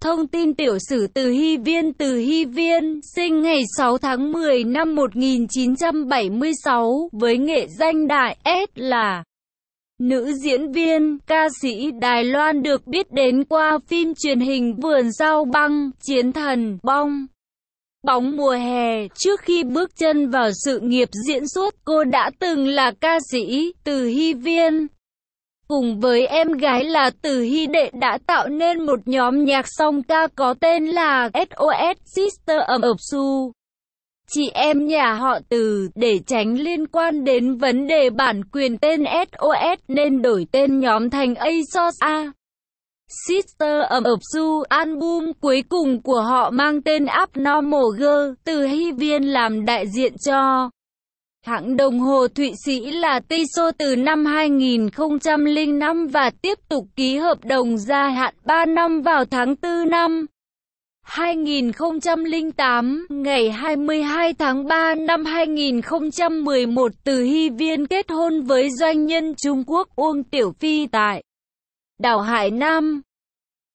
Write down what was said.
Thông tin tiểu sử từ Hy Viên Từ Hy Viên, sinh ngày 6 tháng 10 năm 1976, với nghệ danh đại S là Nữ diễn viên, ca sĩ Đài Loan được biết đến qua phim truyền hình Vườn Rau Băng, Chiến Thần, Bong. Bóng mùa hè, trước khi bước chân vào sự nghiệp diễn xuất, cô đã từng là ca sĩ, từ hy viên, Cùng với em gái là Từ Hy Đệ đã tạo nên một nhóm nhạc song ca có tên là SOS Sister of Su. Chị em nhà họ Từ để tránh liên quan đến vấn đề bản quyền tên SOS nên đổi tên nhóm thành ASOS A. Sister of Su album cuối cùng của họ mang tên Abnormal Girl, từ Hy Viên làm đại diện cho. Hãng đồng hồ Thụy Sĩ là Tiso từ năm 2005 và tiếp tục ký hợp đồng gia hạn 3 năm vào tháng 4 năm 2008, ngày 22 tháng 3 năm 2011 từ Hy Viên kết hôn với doanh nhân Trung Quốc Uông Tiểu Phi tại đảo Hải Nam.